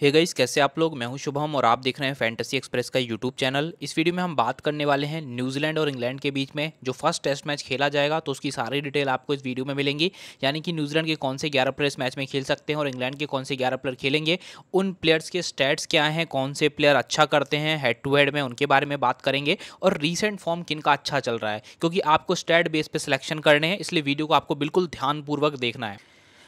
हे गईस कैसे आप लोग मैं हूं शुभम और आप देख रहे हैं फैंटेसी एक्सप्रेस का यूट्यूब चैनल इस वीडियो में हम बात करने वाले हैं न्यूजीलैंड और इंग्लैंड के बीच में जो फर्स्ट टेस्ट मैच खेला जाएगा तो उसकी सारी डिटेल आपको इस वीडियो में मिलेंगी यानी कि न्यूजीलैंड के कौन से ग्यारह प्लेयर इस मैच में खेल सकते हैं और इंग्लैंड के कौन से ग्यारह प्लेयर खेलेंगे उन प्लेयर्स के स्टैट्स क्या हैं कौन से प्लेयर अच्छा करते हैं हेड टू हेड में उनके बारे में बात करेंगे और रिसेंट फॉर्म किन का अच्छा चल रहा है क्योंकि आपको स्टैट बेस पर सिलेक्शन करने हैं इसलिए वीडियो को आपको बिल्कुल ध्यानपूर्वक देखना है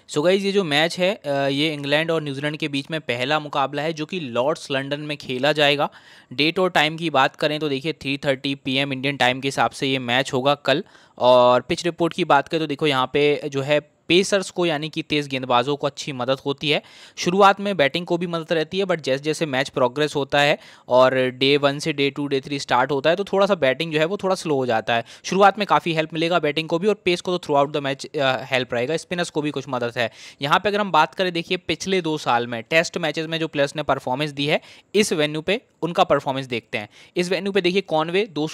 सो so गाइज़ ये जो मैच है ये इंग्लैंड और न्यूजीलैंड के बीच में पहला मुकाबला है जो कि लॉर्ड्स लंडन में खेला जाएगा डेट और टाइम की बात करें तो देखिए three thirty P M Indian time के हिसाब से ये मैच होगा कल और पिच रिपोर्ट की बात करें तो देखो यहाँ पे जो है पेसर्स को यानी कि तेज़ गेंदबाजों को अच्छी मदद होती है शुरुआत में बैटिंग को भी मदद रहती है बट जैसे जैसे मैच प्रोग्रेस होता है और डे वन से day two day three start होता है तो थोड़ा सा बैटिंग जो है वो थोड़ा स्लो हो जाता है शुरुआत में काफ़ी हेल्प मिलेगा बैटिंग को भी और पेस को तो throughout the match help रहेगा स्पिनर्स को भी कुछ मदद है यहाँ पर अगर हम बात करें देखिए पिछले दो साल में टेस्ट मैचेज में जो प्लेयर्स ने परफॉर्मेंस दी है इस वेन्यू पर उनका परफॉर्मेंस देखते हैं इस वेन्यू पर देखिए कॉनवे दो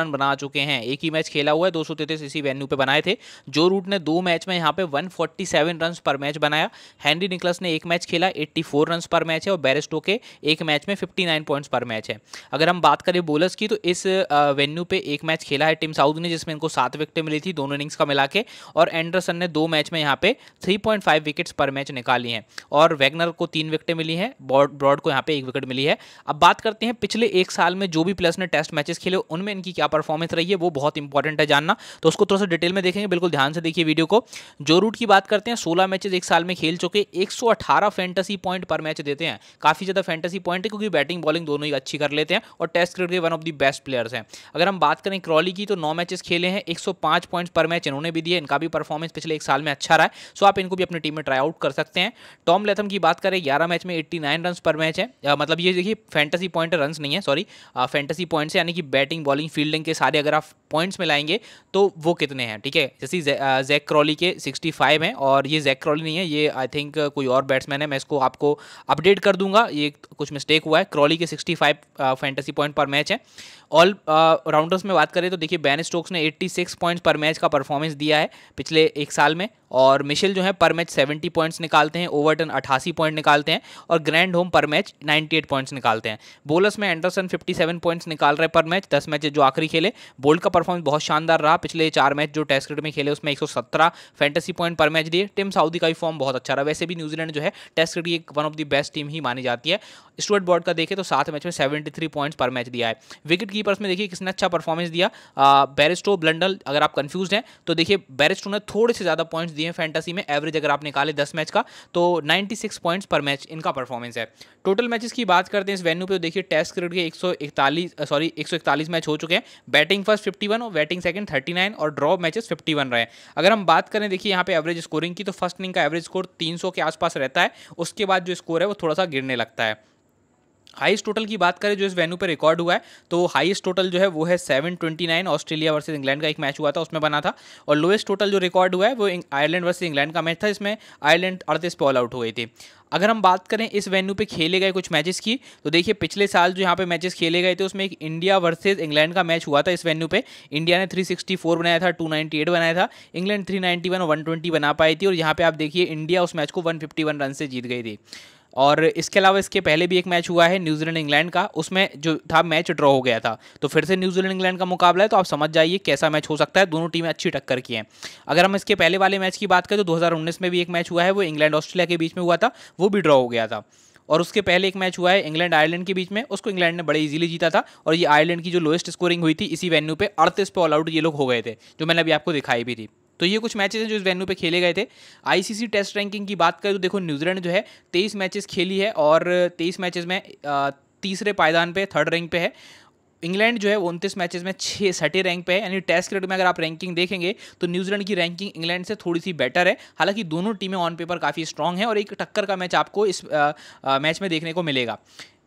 रन बना चुके हैं एक ही मैच खेला हुआ है दो इसी वेन्यू पर बनाए थे जो रूट ने दो मैच में यहाँ पे 147 रन पर मैच बनाया हैंनरी निकलस ने एक मैच खेला 84 रन पर मैच है और बैरिस्टो के एक मैच में 59 पॉइंट्स पर मैच है अगर हम बात करें बोलर्स की तो इस वेन्यू पे एक मैच खेला है टीम साउथ ने जिसमें इनको सात विकेटें मिली थी दोनों इनिंग्स का मिला के और एंडरसन ने दो मैच में यहाँ पे 3.5 विकेट्स पर मैच निकाली हैं और वैगनर को तीन विकेटें मिली हैं ब्रॉड को यहाँ पे एक विकेट मिली है अब बात करते हैं पिछले एक साल में जो भी प्लेयर्स ने टेस्ट मैचेस खेले उनमें इनकी क्या परफॉर्मेंस रही है वो बहुत इंपॉर्टेंट है जानना तो उसको थोड़ा सा डिटेल में देखेंगे बिल्कुल ध्यान से देखिए वीडियो को जो रूट की बात करते हैं सोलह मैचेज एक साल में खेल चुके अठारह फैंटेसी पॉइंट पर मैच देते हैं काफ़ी ज़्यादा फैंटेसी पॉइंट है क्योंकि बैटिंग बॉलिंग दोनों ही अच्छी कर लेते हैं और टेस्ट क्रिकेट के one of the best players हैं अगर हम बात करें क्रॉली की तो नौ मैचेस खेले हैं 105 पॉइंट्स पर मैच इन्होंने भी दिए इनका भी परफॉर्मेंस पिछले एक साल में अच्छा रहा है सो आप इनको भी अपनी टीम में ट्राई आउट कर सकते हैं टॉम लेथम की बात करें ग्यारह मैच में एट्टी नाइन रन पर मैच है मतलब ये देखिए फैंटेसी पॉइंट रन नहीं है सॉरी फैंटेसी पॉइंट्स यानी कि बैटिंग बॉलिंग फील्डिंग के सारे अगर आप पॉइंट्स में लाएंगे तो वो कितने हैं ठीक है जैसे जैक क्रॉली के सिक्सटी फाइव है और ये जैक क्रॉली नहीं है ये आई थिंक uh, कोई और बैट्समैन है मैं इसको आपको अपडेट कर दूंगा ये कुछ मिस्टेक हुआ है क्रॉली के सिक्सटी फाइव फैंटेसी पॉइंट पर मैच है ऑल राउंडर्स में बात करें तो देखिए बैन स्टोक्स ने 86 पॉइंट्स पर मैच का परफॉर्मेंस दिया है पिछले एक साल में और मिशेल जो है पर मैच 70 पॉइंट्स निकालते हैं ओवरटन 88 पॉइंट निकालते हैं और ग्रैंड होम पर मैच 98 पॉइंट्स निकालते हैं बोलर्स में एंडरसन 57 पॉइंट्स निकाल रहे पर मैच 10 मैच जो आखिरी खेले बोल्ड का परफॉर्मेंस बहुत शानदार रहा पिछले चार मैच जो टेस्ट क्रिकेट में खेले उसमें एक सौ फैंटेसी पॉइंट पर मैच दिए टीम साउदी का भी फॉर्म बहुत अच्छा रहा वैसे भी न्यूजीलैंड जो है टेस्ट क्रिकेट की one of the best team ही मानी जाती है स्टूअर्ट बॉर्ड का देखें तो सात मैच में सेवेंटी थ्री पॉइंट्स पर मैच दिया है विकेट कीपर्स में देखिए किसने अच्छा परफॉर्मेंस दिया बैरिस्टो ब्लंडल अगर आप कंफ्यूज हैं तो देखिए बैरिस्टो ने थोड़े से ज़्यादा पॉइंट्स दिए हैं फैंटेसी में एवरेज अगर आप निकाले दस मैच का तो नाइन्टी सिक्स पॉइंट्स पर मैच इनका परफॉर्मेंस है टोटल मैचेस की बात करते हैं इस वेन्यू पे तो देखिए टेस्ट क्रिकेट के 141 सॉरी 141 मैच हो चुके हैं बैटिंग फर्स्ट 51 और बैटिंग सेकंड 39 और ड्रॉ मैचेस 51 रहे हैं अगर हम बात करें देखिए देखिए यहाँ पे एवरेज स्कोरिंग की तो फर्स्ट इनिंग का एवरेज स्कोर 300 के आसपास रहता है उसके बाद जो स्कोर है वो थोड़ा सा गिरने लगता है हाईएस्ट टोटल की बात करें जो इस वेन्यू पर रिकॉर्ड हुआ है तो हाईएस्ट टोटल जो है वो है 729 ऑस्ट्रेलिया वर्सेस इंग्लैंड का एक मैच हुआ था उसमें बना था और लोएस्ट टोटल जो रिकॉर्ड हुआ है वो आयरलैंड वर्सेस इंग्लैंड का मैच था इसमें आयरलैंड अड़तीस ऑल आउट हुए थे अगर हम बात करें इस वेन्यू पे खेले गए कुछ मैचेस की तो देखिए पिछले साल जो यहाँ पे मैचेस खेले गए थे उसमें एक इंडिया वर्सेस इंग्लैंड का मैच हुआ था इस वेन्यू पे इंडिया ने 364 बनाया था 298 बनाया था इंग्लैंड 391 और 120 बना पाई थी और यहाँ पे आप देखिए इंडिया उस मैच को 151 रन से जीत गई थी और इसके अलावा इसके पहले भी एक मैच हुआ है न्यूजीलैंड इंग्लैंड का उसमें जो था मैच ड्रॉ हो गया था तो फिर से न्यूजीलैंड इंग्लैंड का मुकाबला है तो आप समझ जाइए कैसा मैच हो सकता है दोनों टीमें अच्छी टक्कर की हैं अगर हम इसके पहले वाले मैच की बात करें तो दो में भी एक मैच हुआ है वो इंग्लैंड ऑस्ट्रेलिया के बीच में हुआ था वो भी ड्रॉ हो गया था और उसके पहले एक मैच हुआ है इंग्लैंड आयरलैंड के बीच में उसको इंग्लैंड ने बड़े इजीली जीता था और ये आयरलैंड की जो लोएस्ट स्कोरिंग हुई थी इसी वेन्यू पे अड़तीस पे ऑल आउट ये लोग हो गए थे जो मैंने अभी आपको दिखाई भी थी तो ये कुछ मैचेस हैं जो इस वेन्यू पे खेले गए थे आईसीसी टेस्ट रैंकिंग की बात करें तो देखो न्यूजीलैंड जो है तेईस मैचेस खेली है और तेईस मैचेस में तीसरे पायदान पे थर्ड रैंक पे है इंग्लैंड जो है वो उनतीस मैचेस में छः सटे रैंक पे है यानी टेस्ट क्रिकेट में अगर आप रैंकिंग देखेंगे तो न्यूजीलैंड की रैंकिंग इंग्लैंड से थोड़ी सी बेटर है हालांकि दोनों टीमें ऑन पेपर काफ़ी स्ट्रांग हैं और एक टक्कर का मैच आपको इस आ, आ, मैच में देखने को मिलेगा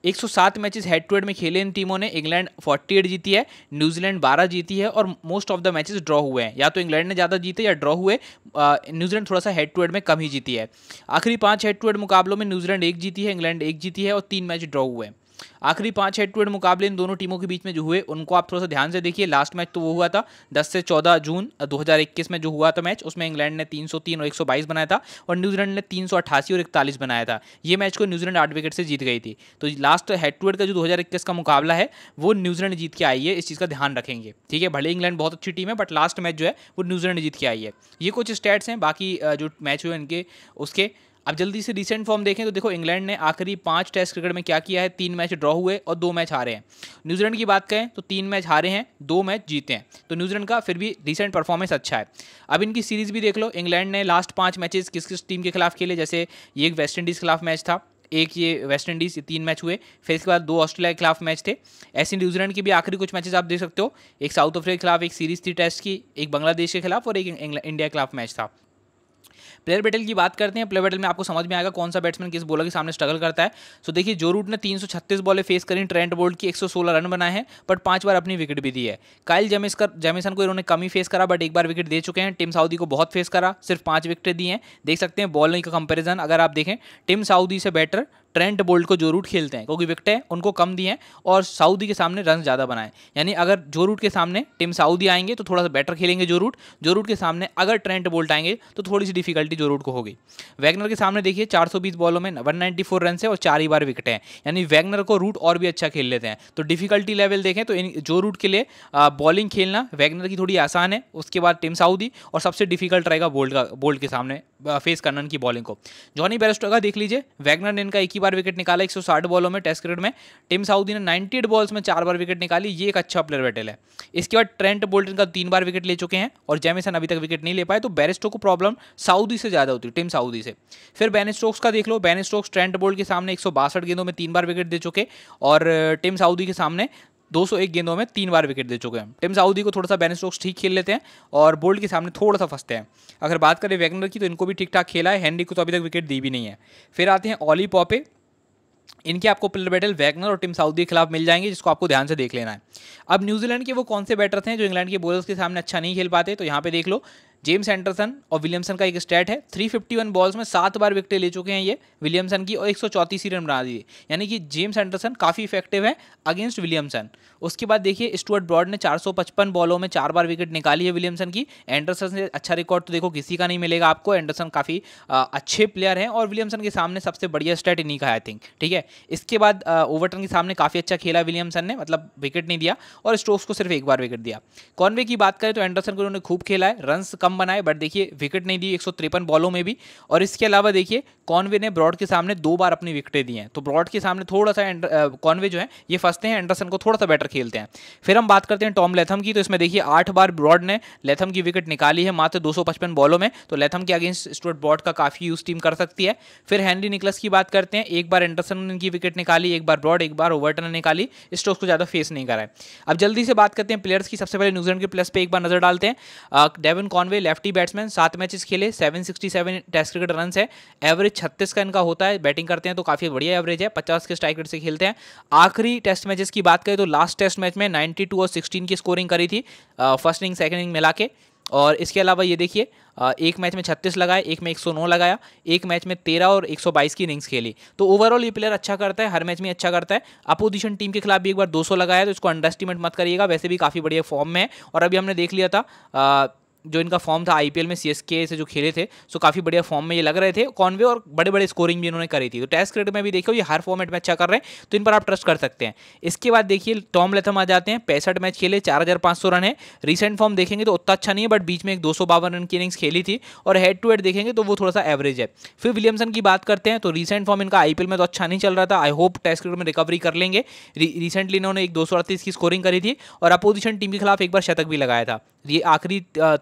107 मैचेस हेड टू हेड में खेले इन टीमों ने इंग्लैंड 48 जीती है न्यूजीलैंड 12 जीती है और most of the matches draw हुए हैं या तो इंग्लैंड ने ज़्यादा जीते या ड्रॉ हुए न्यूजीलैंड थोड़ा सा हेड टू हेड में कम ही जीती है आखिरी पांच हेड टू हेड मुकाबलों में न्यूजीलैंड एक जीती है इंग्लैंड एक जीती है और तीन मैच ड्रॉ हुए हैं आखिरी पांच हेड टू हेड मुकाबले इन दोनों टीमों के बीच में जो हुए उनको आप थोड़ा सा ध्यान से देखिए लास्ट मैच तो वो हुआ था 10 से 14 जून 2021 में जो हुआ था मैच उसमें इंग्लैंड ने 303 और 122 बनाया था और न्यूजीलैंड ने तीन और इकतालीस बनाया था ये मैच को न्यूजीलैंड आठ विकेट से जीत गई थी तो लास्ट हेड टू हेड का जो दो का मुकाबला है वो न्यूजीलैंड जीत के आई है इस चीज़ का ध्यान रखेंगे ठीक है भले इंग्लैंड बहुत अच्छी टीम है बट लास्ट मैच जो है वो न्यूजीलैंड जीत के आई है ये कुछ स्टैट्स हैं बाकी जो मैच हुए इनके उसके अब जल्दी से रिसेंट फॉर्म देखें तो देखो इंग्लैंड ने आखिरी पाँच टेस्ट क्रिकेट में क्या किया है तीन मैच ड्रॉ हुए और दो मैच हारे हैं न्यूजीलैंड की बात करें तो तीन मैच हारे हैं दो मैच जीते हैं तो न्यूजीलैंड का फिर भी रिसेंट परफॉर्मेंस अच्छा है अब इनकी सीरीज़ भी देख लो इंग्लैंड ने लास्ट पाँच मैचेस किस किस टीम के खिलाफ खेले जैसे ये एक वेस्ट इंडीज़ के खिलाफ मैच था एक ये वेस्ट इंडीज़ ये तीन मैच हुए फिर इसके बाद दो ऑस्ट्रेलिया के खिलाफ मैच थे ऐसे न्यूजीलैंड के भी आखिरी कुछ मैचेस आप देख सकते हो एक साउथ अफ्रीका के खिलाफ एक सीरीज़ थी टेस्ट की एक बांग्लादेश के खिलाफ और एक इंडिया के खिलाफ मैच था प्लेयर बैटल की बात करते हैं प्लेयर बैटल में आपको समझ में आएगा कौन सा बैट्समैन किस बॉलर के सामने स्ट्रगल करता है सो देखिए जो रूट ने तीन बॉलें फेस करी ट्रेंट बोल्ट की एक रन बनाए हैं बट पांच बार अपनी विकेट भी दी है काइल जेमिसकर जेमिसन को इन्होंने कमी फेस करा बट एक बार विकेट दे चुके हैं टिम साउदी को बहुत फेस करा सिर्फ पांच विकेटें दी हैं देख सकते हैं बॉलिंग का कंपेरिजन अगर आप देखें टिम साउदी से बेटर ट्रेंट बोल्ट को जो रूट खेलते हैं क्योंकि विकटें उनको कम दिए हैं और साउदी के सामने रन ज़्यादा बनाए यानी अगर जो रूट के सामने टीम साउदी आएंगे तो थोड़ा सा बेटर खेलेंगे जो रूट जो रूट के सामने अगर ट्रेंट बोल्ट आएंगे तो थोड़ी सी डिफिकल्टी जो रूट को होगी वैगनर के सामने देखिए चार बॉलों में वन रन है और चार ही बार विकटें हैं यानी वैगनर को रूट और भी अच्छा खेल लेते हैं तो डिफिकल्टी लेवल देखें तो इन जो रूट के लिए बॉलिंग खेलना वैगनर की थोड़ी आसान है उसके बाद टीम साउदी और सबसे डिफिकल्ट रहेगा बोल्ट का बोल्ट के सामने फेस करना की बॉलिंग को जॉनी बेरेस्टो का देख लीजिए वैगनर ने इनका एक ही बार विकेट निकाला 160 बॉलों में टेस्ट क्रिकेट में टिम साउदी ने 98 बॉल्स में चार बार विकेट निकाली ये एक अच्छा प्लेयर बैटल है इसके बाद ट्रेंट बोल्टन का तीन बार विकेट ले चुके हैं और जेमिसन अभी तक विकेट नहीं ले पाए तो बैरिस्टो को प्रॉब्लम साउदी से ज़्यादा होती है टिम साउदी से फिर बैन स्टोक्स का देख लो बैन स्टोक्स ट्रेंट बोल्ट के सामने एक गेंदों में तीन बार विकेट दे चुके और टिम साउदी के सामने 201 गेंदों में तीन बार विकेट दे चुके हैं टिम साउदी को थोड़ा सा बैन स्टोक्स ठीक खेल लेते हैं और बोल्ड के सामने थोड़ा सा फंसते हैं अगर बात करें वैगनर की तो इनको भी ठीक ठाक खेला है हैंडी को तो अभी तक विकेट दी भी नहीं है फिर आते हैं ऑली पॉपे इनके आपको प्लेयर बैटल वैगनर और टिम साउदी के खिलाफ मिल जाएंगे जिसको आपको ध्यान से देख लेना है अब न्यूजीलैंड के वो कौन से बैटर थे जो इंग्लैंड के बॉलर्स के सामने अच्छा नहीं खेल पाते तो यहाँ पे देख लो जेम्स एंडरसन और विलियमसन का एक स्टैट है 351 बॉल्स में सात बार विकेट ले चुके हैं ये विलियमसन की और एक सौ रन बना दिए यानी कि जेम्स एंडरसन काफ़ी इफेक्टिव है अगेंस्ट विलियमसन उसके बाद देखिए स्टुअर्ट ब्रॉड ने 455 बॉलों में चार बार विकेट निकाली है विलियमसन की एंडरसन से अच्छा रिकॉर्ड तो देखो किसी का नहीं मिलेगा आपको एंडरसन काफ़ी अच्छे प्लेयर हैं और विलियमसन के सामने सबसे बढ़िया स्टैट इन्हीं का आई थिंक ठीक है इसके बाद ओवरटन के सामने काफ़ी अच्छा खेला विलियमसन ने मतलब विकेट नहीं दिया और स्टोक्स को सिर्फ एक बार विकेट दिया कॉनवे की बात करें तो एंडरसन को उन्होंने खूब खेला है रनस कम बनाए बट देखिए विकेट नहीं दी एक बॉलों में भी और इसके अलावा देखिए कॉनवे ने ब्रॉड के सामने दो बार अपनी विकटें दी हैं तो ब्रॉड के सामने थोड़ा सा कॉनवे जो है ये फंसते हैं एंडरसन को थोड़ा सा बेटर खेलते हैं फिर हम बात करते हैं टॉम लेथम की तो इसमें देखिए आठ बार ब्रॉड ने लेथम की विकेट निकाली है मात्र दो बॉलों में तो लेथम के अगेंस्ट स्टुअर्ट ब्रॉड का काफ़ी यूज टीम कर सकती है फिर हैंनरी निकलस की बात करते हैं एक बार एंडरसन ने इनकी विकेट निकाली एक बार ब्रॉड एक बार ओवरटन ने निकाली स्टोक्स को ज़्यादा फेस नहीं कराए अब जल्दी से बात करते हैं प्लेयर्स की सबसे पहले न्यूजीलैंड के प्लस पे एक बार नजर डालते हैं डेविन कॉनवे हुए लेफ्टी बैट्समैन सात मैचेस खेले 767 टेस्ट क्रिकेट रन है एवरेज 36 का इनका होता है बैटिंग करते हैं तो काफ़ी बढ़िया एवरेज है 50 के स्ट्राइक रेट से खेलते हैं आखिरी टेस्ट मैचेस की बात करें तो लास्ट टेस्ट मैच में 92 और 16 की स्कोरिंग करी थी फर्स्ट इनिंग सेकेंड इनिंग मिला के और इसके अलावा ये देखिए एक मैच में 36 लगाए एक में 109 लगाया एक मैच में 13 और 122 की इनिंग्स खेली तो ओवरऑल ये प्लेयर अच्छा करता है हर मैच में अच्छा करता है अपोजिशन टीम के खिलाफ भी एक बार 200 लगाया तो इसको अंडर मत करिएगा वैसे भी काफ़ी बढ़िया फॉर्म में है और अभी हमने देख लिया था आ, जो इनका फॉर्म था आईपीएल में सीएसके से जो खेले थे सो काफ़ी बढ़िया फॉर्म में ये लग रहे थे कॉनवे और बड़े बड़े स्कोरिंग भी इन्होंने करी थी तो टेस्ट क्रिकेट में भी देखो ये हर फॉर्मेट में अच्छा कर रहे हैं तो इन पर आप ट्रस्ट कर सकते हैं इसके बाद देखिए टॉम लेथम आ जाते हैं पैंसठ मैच खेले चार रन है रिसेंट फॉर्म देखेंगे तो उतना अच्छा नहीं है बट बीच में एक दो रन की इनिंग्स खेली थी और हेड टू हेड देखेंगे तो वो थोड़ा सा एवरेज है फिर विलियमसन की बात करते हैं तो रिसेंट फॉर्म इनका आईपीएल में तो अच्छा नहीं चल रहा था आई होप टेस्ट क्रिकेट में रिकवरी कर लेंगे रिसेंटली इन्होंने एक दो की स्कोरिंग करी थी और अपोजिशन टीम के खिलाफ एक बार शतक भी लगाया था ये आखिरी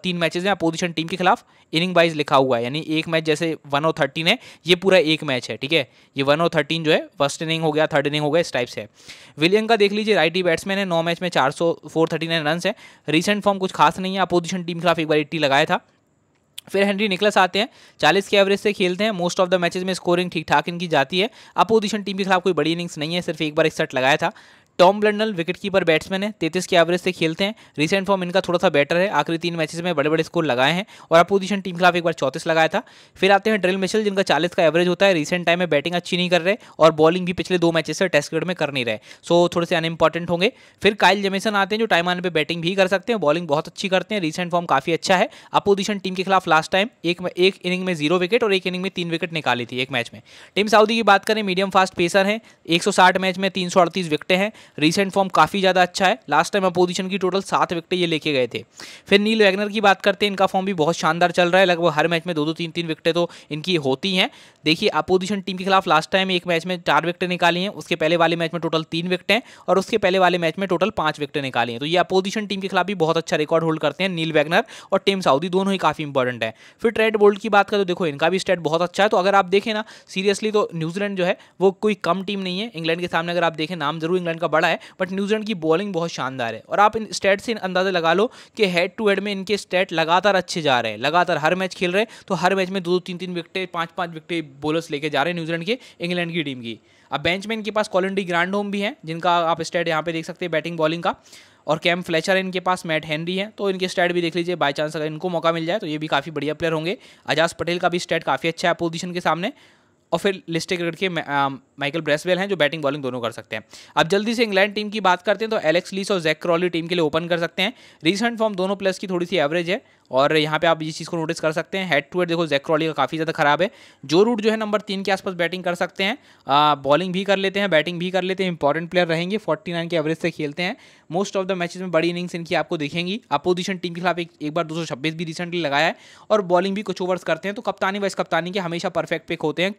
तीन मैचेज हैं अपोजिशन टीम के खिलाफ इनिंग वाइज लिखा हुआ है यानी एक मैच जैसे वन ओ थर्टीन है ये पूरा एक मैच है ठीक है ये वन ओ थर्टीन जो है फर्स्ट इनिंग हो गया थर्ड इनिंग हो गया इस टाइप से है विलियम का देख लीजिए राइटी बैट्समैन है नौ मैच में चार सौ फोर थर्टी नाइन रन है रिसेंट फॉर्म कुछ खास नहीं है अपोजिशन टीम के खिलाफ एक बार एट्टी लगाया था फिर हेनरी निकलस आते हैं चालीस के एवरेज से खेलते हैं मोस्ट ऑफ द मैचेज में स्कोरिंग ठीक ठाक इनकी जाती है अपोजिशन टीम के खिलाफ कोई बड़ी इनिंग्स नहीं है सिर्फ एक बार एक सेट लगाया था टॉम विकेट विकेटकीपर बैट्समैन है तैतीस के एवरेज से खेलते हैं रिसेंट फॉर्म इनका थोड़ा सा बेटर है आखिरी तीन मैचेस में बड़े बड़े स्कोर लगाए हैं और अपोजिशन टीम खिलाफ एक बार चौतीस लगाया था फिर आते हैं ड्रिल मिशल जिनका चालीस का एवरेज होता है रिसेंट टाइम में बैटिंग अच्छी नहीं कर रहे और बॉलिंग भी पिछले दो मैचेस से टेस्ट क्रिकेट में कर नहीं रहे सो थोड़े से अनइम्पॉर्टेंट होंगे फिर काइल जेमिसन आते हैं जो टाइम आने पर बैटिंग भी कर सकते हैं बॉलिंग बहुत अच्छी करते हैं रिसेंट फॉर्म काफी अच्छा है अपोजिशन टीम के खिलाफ लास्ट टाइम एक एक इनिंग में जीरो विकेट और एक इनिंग में तीन विकेट निकाली थी एक मैच में टीम साउदी की बात करें मीडियम फास्ट पेसर है एक मैच में तीन सौ विकटें हैं रिसेंट फॉर्म काफ़ी ज़्यादा अच्छा है लास्ट टाइम अपोजिशन की टोटल सात विकटें ये लेके गए थे फिर नील वैगनर की बात करते हैं इनका फॉर्म भी बहुत शानदार चल रहा है लगभग हर मैच में दो दो तीन तीन विकटें तो इनकी होती हैं देखिए अपोजिशन टीम के खिलाफ लास्ट टाइम एक मैच में चार विकटें निकाली हैं उसके पहले वाले मैच में टोटल तीन विकेटें और उसके पहले वाले मैच में टोटल पाँच विकटें निकाली हैं तो ये अपोजिशन टीम के खिलाफ भी बहुत अच्छा रिकॉर्ड होल्ड करते हैं नील वैगनर और टीम साउदी दोनों ही काफ़ी इंपॉर्टेंट है फिर ट्रेड बोल्ड की बात करें तो देखो इनका भी स्टेट बहुत अच्छा है तो अगर आप देखें ना सीरियसली तो न्यूजीलैंड जो है वो कोई कम टीम नहीं है इंग्लैंड के सामने अगर आप देखें नाम जरूर इंग्लैंड का बड़ा है बट न्यूजीलैंड की बॉलिंग बहुत शानदार है और आप इन स्टैट से अंदाज़ा लगा लो कि हेड टू हेड में इनके स्टेट लगातार अच्छे जा रहे हैं लगातार हर मैच खेल रहे हैं तो हर मैच में दो दो तीन तीन विकटे पाँच पाँच विकटे बॉलर्स लेके जा रहे हैं न्यूजीलैंड के इंग्लैंड की टीम की अब बेंच में इनके पास कॉलेंडी ग्रांड होम भी है जिनका आप स्टैट यहाँ पे देख सकते हैं बैटिंग बॉलिंग का और कैम फ्लेचर इनके पास मैट हेनरी है तो इनके स्टैट भी देख लीजिए बाय चांस अगर इनको मौका मिल जाए तो ये भी काफ़ी बढ़िया प्लेयर होंगे अजाज पटेल का भी स्टैट काफ़ी अच्छा है पोजीशन के सामने और फिर लिस्टिक के माइकल ब्रेसवेल हैं जो बैटिंग बॉलिंग दोनों कर सकते हैं अब जल्दी से इंग्लैंड टीम की बात करते हैं तो एलेक्स लीस और जैक क्रॉली टीम के लिए ओपन कर सकते हैं रिसेंट फॉर्म दोनों प्लस की थोड़ी सी एवरेज है और यहाँ पे आप इस चीज़ को नोटिस कर सकते हैं हेड टू हेड देखो जैक्रॉली का काफ़ी ज़्यादा खराब है जो रूट जो है नंबर तीन के आसपास बैटिंग कर सकते हैं बॉलिंग भी कर लेते हैं बैटिंग भी कर लेते हैं इंपॉर्टेंट प्लेयर रहेंगे 49 के एवरेज से खेलते हैं मोस्ट ऑफ द मैचेस में बड़ी इनिंग्स इनकी आपको दिखेंगी अपोजिशन टीम के खिलाफ एक, एक बार दो भी रिसेंटली लगाया है और बॉलिंग भी कुछ ओवर्स करते हैं तो कप्तानी वाइस कप्तानी के हमेशा परफेक्ट पिक होते हैं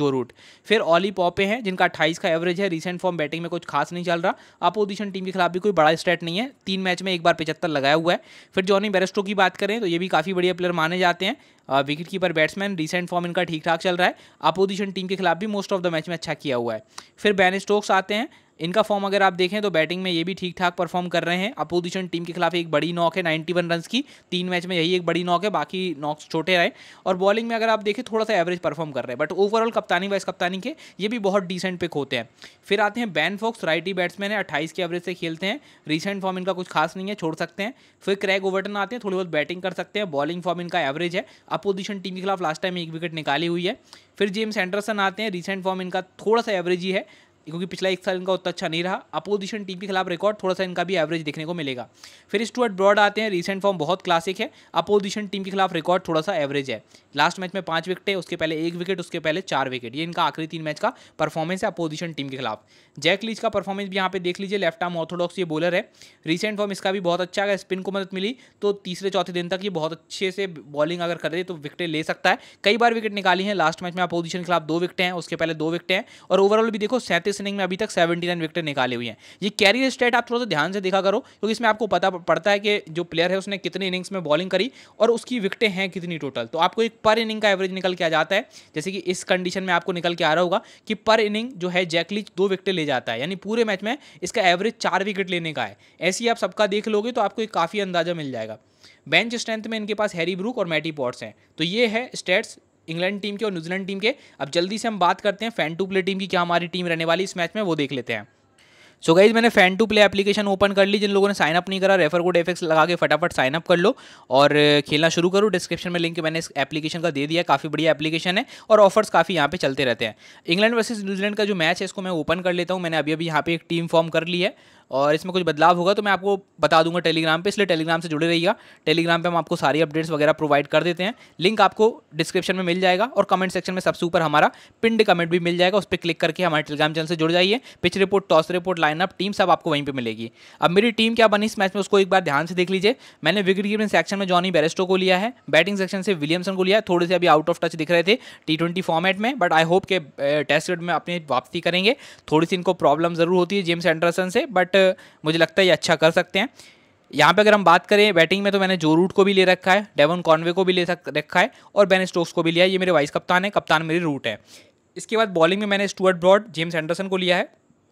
जो रूट फिर ऑली पॉपे हैं जिनका अट्ठाईस का एवरेज है रिसेंट फॉर्म बैटिंग में कुछ खास नहीं चल रहा अपोजिशन टीम के खिलाफ भी कोई बड़ा स्टेट नहीं है तीन मैच में एक बार पचहत्तर लगाया हुआ है फिर जॉनी बेरेस्टो की बात करें करें तो ये भी काफ़ी बढ़िया प्लेयर माने जाते हैं wicket keeper batsman recent form इनका ठीक ठाक चल रहा है अपोजिशन टीम के खिलाफ भी मोस्ट ऑफ द मैच में अच्छा किया हुआ है फिर बैन स्टोक्स आते हैं इनका फॉर्म अगर आप देखें तो बैटिंग में ये भी ठीक ठाक परफॉर्म कर रहे हैं अपोजिशन टीम के खिलाफ एक बड़ी नॉक है 91 वन रन्स की तीन मैच में यही एक बड़ी नॉक है बाकी नॉक्स छोटे रहे और बॉलिंग में अगर आप देखें थोड़ा सा एवरेज परफॉर्म कर रहे हैं बट ओवरऑल कप्तानी वाइस कप्तानी के ये भी बहुत डिसेंट पिक होते हैं फिर आते हैं बैन फॉक्स राइटी बैट्समैन है अट्ठाईस के एवरेज से खेलते हैं रिसेंट फॉर्म इनका कुछ खास नहीं है छोड़ सकते हैं फिर क्रैक ओवर्टन आते हैं थोड़ी बहुत बैटिंग कर सकते हैं बॉलिंग फॉर्म इनका एवरेज है अपोजिशन टीम के खिलाफ लास्ट टाइम एक विकेट निकाली हुई है फिर जेम्स एंडरसन आते हैं रिसेंट फॉर्म इनका थोड़ा सा एवरेज ही है क्योंकि पिछला एक साल इनका उतना अच्छा नहीं रहा अपोजिशन टीम के खिलाफ रिकॉर्ड थोड़ा सा इनका भी एवरेज देखने को मिलेगा फिर स्टूअर्ट ब्रॉड आते हैं रिसेंट फॉर्म बहुत क्लासिक है अपोजिशन टीम के खिलाफ रिकॉर्ड थोड़ा सा एवरेज है लास्ट मैच में पाँच विकेट है उसके पहले एक विकेट उसके पहले चार विकेट ये इनका आखिरी तीन मैच का परफॉर्मेंस है अपोजिशन टीम के खिलाफ जैक लीच का परफॉर्मेंस भी यहाँ पे देख लीजिए लेफ्ट आर्म ऑर्थोडॉक्स ये बॉलर है रिसेंट फॉर्म इसका भी बहुत अच्छा है स्पिन को मदद मिली तो तीसरे चौथे दिन तक ये बहुत अच्छे से बॉलिंग अगर करे तो विकेटें ले सकता है कई बार विकेट निकाली है लास्ट मैच में अपोजिशन के खिलाफ दो विकेटें हैं उसके पहले दो विकेटें हैं और ओवरऑल भी देखो सैंतीस छत्तीस इनिंग में अभी तक सेवेंटी नाइन विकेट निकाले हुए हैं ये कैरियर स्टेट आप थोड़ा सा ध्यान से देखा करो क्योंकि इसमें आपको पता पड़ता है कि जो प्लेयर है उसने कितनी इनिंग्स में बॉलिंग करी और उसकी विकटें हैं कितनी टोटल तो आपको एक पर इनिंग का एवरेज निकल के आ जाता है जैसे कि इस कंडीशन में आपको निकल के आ रहा होगा कि पर इनिंग जो है जैकलीच दो विकेटें ले जाता है यानी पूरे मैच में इसका एवरेज चार विकेट लेने का है ऐसे ही आप सबका देख लोगे तो आपको एक काफ़ी अंदाजा मिल जाएगा बेंच स्ट्रेंथ में इनके पास हैरी ब्रूक और मैटी पॉट्स हैं तो ये है स्टेट्स इंग्लैंड टीम के और न्यूजीलैंड टीम के अब जल्दी से हम बात करते हैं फैन टू प्ले टीम की क्या हमारी टीम रहने वाली इस मैच में वो देख लेते हैं सो so गाइज मैंने Fan two Play application open कर ली जिन लोगों ने साइन अप नहीं करा रेफर कोड एफएक्स लगा के फटाफट साइन अप कर लो और खेलना शुरू करो डिस्क्रिप्शन में लिंक मैंने इस एप्लीकेशन का दे दिया काफ़ी बढ़िया एप्लीकेशन है और ऑफर्स काफ़ी यहाँ पे चलते रहते हैं इंग्लैंड वर्सेज न्यूजीलैंड का जो मैच है इसको मैं ओपन कर लेता हूँ मैंने अभी अभी यहाँ पे एक टीम फॉर्म कर ली है और इसमें कुछ बदलाव होगा तो मैं आपको बता दूंगा टेलीग्राम पे इसलिए टेलीग्राम से जुड़े रहिएगा टेलीग्राम पे हम आपको सारी अपडेट्स वगैरह प्रोवाइड कर देते हैं लिंक आपको डिस्क्रिप्शन में मिल जाएगा और कमेंट सेक्शन में सबसे ऊपर हमारा पिंड कमेंट भी मिल जाएगा उस पर क्लिक करके हमारे टेलीग्राम चैनल से जुड़ जाइए pitch report toss report lineup team सब आपको वहीं पर मिलेगी अब मेरी टीम क्या बनी इस मैच में उसको एक बार ध्यान से देख लीजिए मैंने विकेट कीपिंग सेक्शन में जॉनी बेरेस्टो को लिया है बैटिंग सेक्शन से विलियमसन को लिया है थोड़े से अभी आउट ऑफ टच दिख रहे थे टी फॉर्मेट में बट आई होप के टेस्ट eh, में अपनी वापसी करेंगे थोड़ी सी इनको प्रॉब्लम जरूर होती है जेम्स एंडरसन से बट बट मुझे लगता है ये अच्छा कर सकते हैं यहाँ पे अगर हम बात करें बैटिंग में तो मैंने जो रूट को भी ले रखा है डेवन कॉन्वे को भी ले रखा है और बेन स्टोक्स को भी लिया है ये मेरे वाइस कप्तान है कप्तान मेरी रूट है इसके बाद बॉलिंग में मैंने स्टुअर्ट ब्रॉड जेम्स एंडरसन को लिया है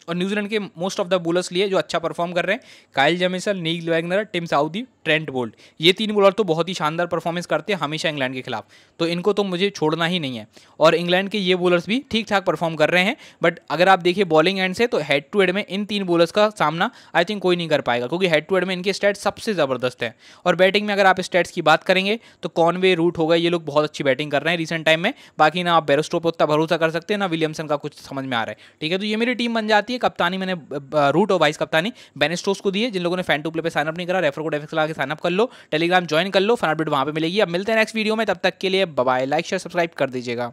और न्यूजीलैंड के मोस्ट ऑफ द बोलर्स लिए जो अच्छा परफॉर्म कर रहे हैं Kyle Jamieson Neil Wagner Tim Southee Trent Boult ये तीन बॉलर तो बहुत ही शानदार परफॉर्मेंस करते हैं हमेशा इंग्लैंड के खिलाफ तो इनको तो मुझे छोड़ना ही नहीं है और इंग्लैंड के ये बॉलर्स भी ठीक ठाक परफॉर्म कर रहे हैं बट अगर आप देखिए बॉलिंग एंड से तो हेड टू हेड में इन तीन बॉलर्स का सामना आई थिंक कोई नहीं कर पाएगा क्योंकि हेड टू हेड में इनके स्टेट्स सबसे ज़बरदस्त है और बैटिंग में अगर आप स्टेट्स की बात करेंगे तो कॉनवे रूट हो ये लोग बहुत अच्छी बैटिंग कर रहे हैं रिसेंट टाइम में बाकी ना आप बेरोस्टो पर उतना भरोसा कर सकते हैं ना विलियमसन का कुछ समझ में आ रहा है ठीक है तो ये मेरी टीम बन जाती है कप्तानी मैंने रूट और वाइस कप्तानी बेनेस्टोस को दी है जिन लोगों ने फैन टू प्ले पर साइनअप नहीं करा रेफर कोड एफिक्स लगा के साइनअप कर लो टेलीग्राम ज्वाइन कर लो फन अपडेट वहाँ पर मिलेगी अब मिलते हैं नेक्स्ट वीडियो में तब तक के लिए बाय लाइक शेयर सब्सक्राइब कर दीजिएगा